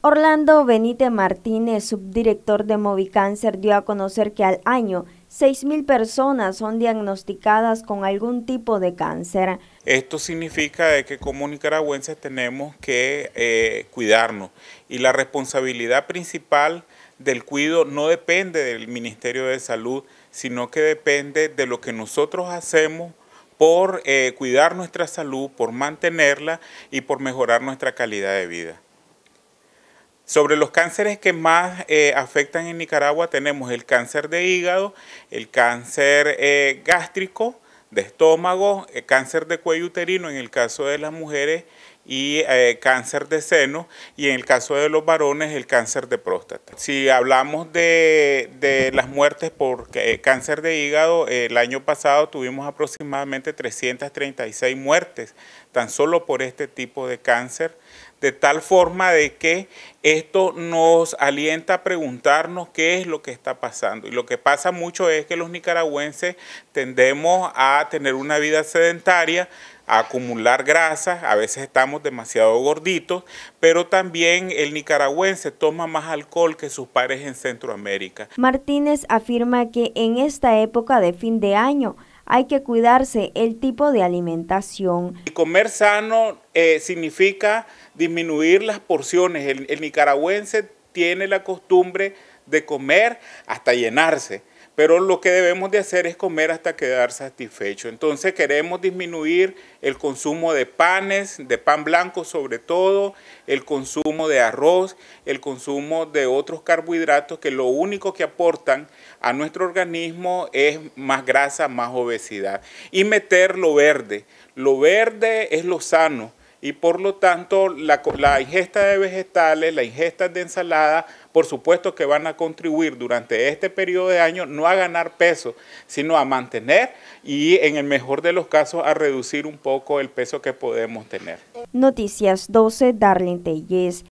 Orlando Benítez Martínez, subdirector de Movicáncer, dio a conocer que al año 6.000 personas son diagnosticadas con algún tipo de cáncer. Esto significa que como nicaragüenses tenemos que eh, cuidarnos y la responsabilidad principal del cuido no depende del Ministerio de Salud, sino que depende de lo que nosotros hacemos por eh, cuidar nuestra salud, por mantenerla y por mejorar nuestra calidad de vida. Sobre los cánceres que más eh, afectan en Nicaragua tenemos el cáncer de hígado, el cáncer eh, gástrico, de estómago, el cáncer de cuello uterino en el caso de las mujeres y eh, cáncer de seno y en el caso de los varones el cáncer de próstata. Si hablamos de, las muertes por eh, cáncer de hígado, el año pasado tuvimos aproximadamente 336 muertes tan solo por este tipo de cáncer, de tal forma de que esto nos alienta a preguntarnos qué es lo que está pasando. Y lo que pasa mucho es que los nicaragüenses tendemos a tener una vida sedentaria, acumular grasas, a veces estamos demasiado gorditos, pero también el nicaragüense toma más alcohol que sus pares en Centroamérica. Martínez afirma que en esta época de fin de año hay que cuidarse el tipo de alimentación. Y comer sano eh, significa disminuir las porciones. el nicaragüense tiene la costumbre de comer hasta llenarse pero lo que debemos de hacer es comer hasta quedar satisfecho. Entonces queremos disminuir el consumo de panes, de pan blanco sobre todo, el consumo de arroz, el consumo de otros carbohidratos que lo único que aportan a nuestro organismo es más grasa, más obesidad. Y meter lo verde. Lo verde es lo sano y por lo tanto la, la, ingesta de vegetales, la ingesta de ensalada, por supuesto que van a contribuir durante este periodo de año no a ganar peso, sino a mantener y en el mejor de los casos a reducir un poco el peso que podemos tener. Noticias 12, Darlene Yes.